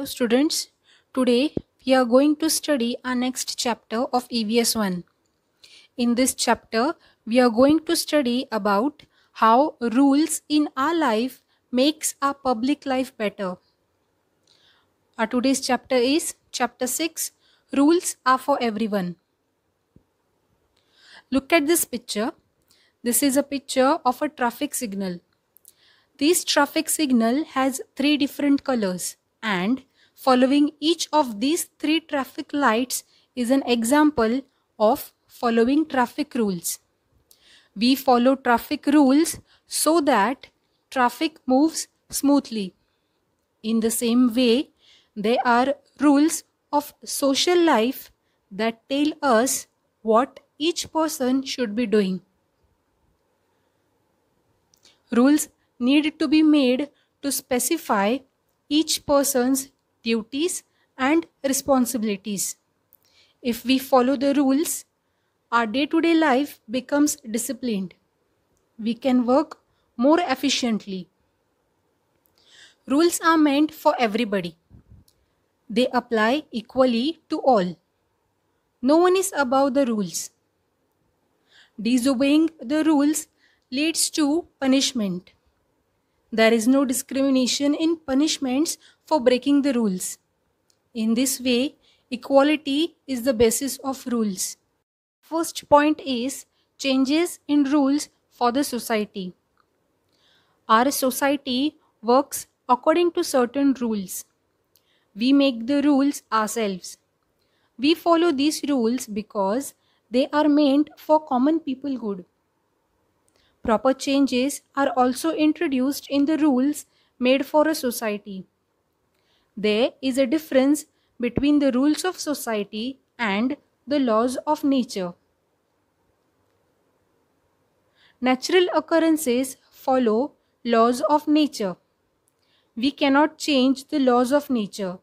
Hello students, today we are going to study our next chapter of EVS 1. In this chapter, we are going to study about how rules in our life makes our public life better. Our today's chapter is chapter 6, Rules are for everyone. Look at this picture. This is a picture of a traffic signal. This traffic signal has three different colors and Following each of these three traffic lights is an example of following traffic rules. We follow traffic rules so that traffic moves smoothly. In the same way, there are rules of social life that tell us what each person should be doing. Rules need to be made to specify each person's duties, and responsibilities. If we follow the rules, our day to day life becomes disciplined. We can work more efficiently. Rules are meant for everybody, they apply equally to all. No one is above the rules. Disobeying the rules leads to punishment. There is no discrimination in punishments for breaking the rules. In this way, equality is the basis of rules. First point is changes in rules for the society. Our society works according to certain rules. We make the rules ourselves. We follow these rules because they are meant for common people good. Proper changes are also introduced in the rules made for a society. There is a difference between the rules of society and the laws of nature. Natural occurrences follow laws of nature. We cannot change the laws of nature.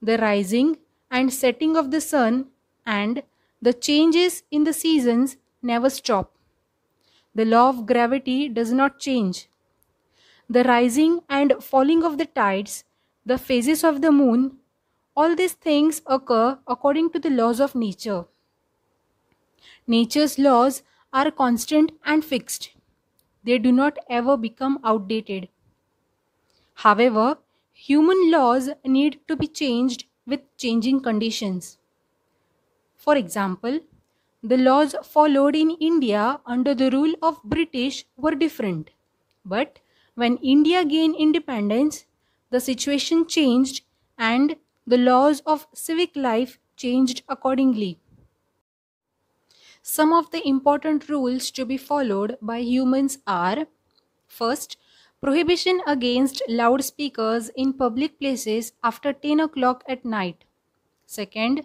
The rising and setting of the sun and the changes in the seasons never stop. The law of gravity does not change. The rising and falling of the tides, the phases of the moon, all these things occur according to the laws of nature. Nature's laws are constant and fixed. They do not ever become outdated. However, human laws need to be changed with changing conditions. For example, the laws followed in India under the rule of British were different. But when India gained independence, the situation changed and the laws of civic life changed accordingly. Some of the important rules to be followed by humans are First, prohibition against loudspeakers in public places after 10 o'clock at night. Second,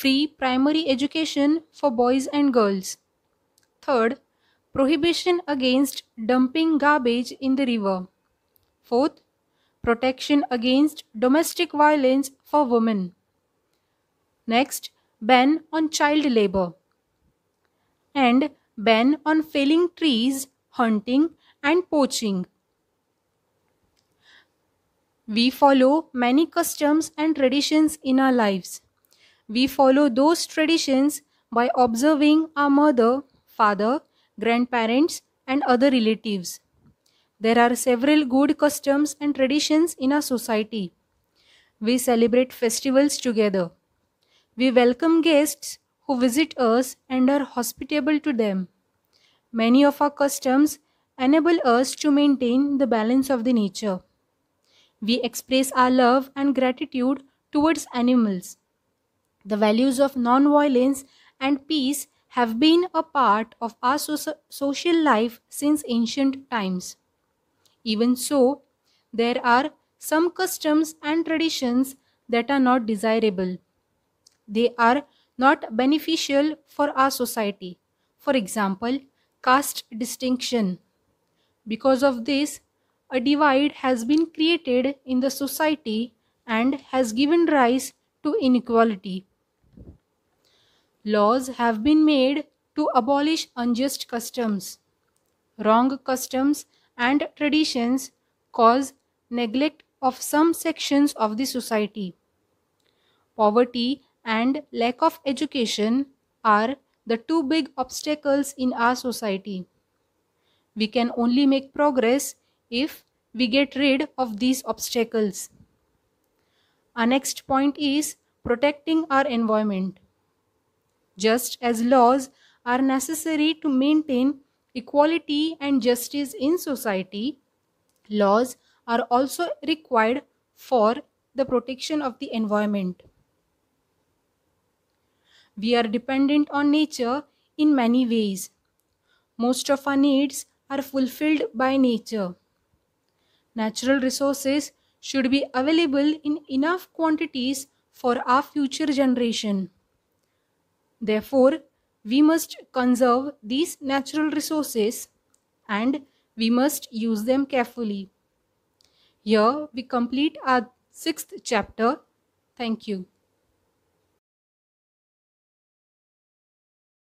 free primary education for boys and girls. Third, prohibition against dumping garbage in the river. Fourth, protection against domestic violence for women. Next, ban on child labor. And ban on felling trees, hunting, and poaching. We follow many customs and traditions in our lives. We follow those traditions by observing our mother, father, grandparents, and other relatives. There are several good customs and traditions in our society. We celebrate festivals together. We welcome guests who visit us and are hospitable to them. Many of our customs enable us to maintain the balance of the nature. We express our love and gratitude towards animals. The values of non-violence and peace have been a part of our so- social life since ancient times. Even so, there are some customs and traditions that are not desirable. They are not beneficial for our society. For example, caste distinction. Because of this, a divide has been created in the society and has given rise to inequality. Laws have been made to abolish unjust customs. Wrong customs and traditions cause neglect of some sections of the society. Poverty and lack of education are the two big obstacles in our society. We can only make progress if we get rid of these obstacles. Our next point is protecting our environment just as laws are necessary to maintain equality and justice in society, laws are also required for the protection of the environment. We are dependent on nature in many ways. Most of our needs are fulfilled by nature. Natural resources should be available in enough quantities for our future generation. Therefore, we must conserve these natural resources and we must use them carefully. Here we complete our sixth chapter. Thank you.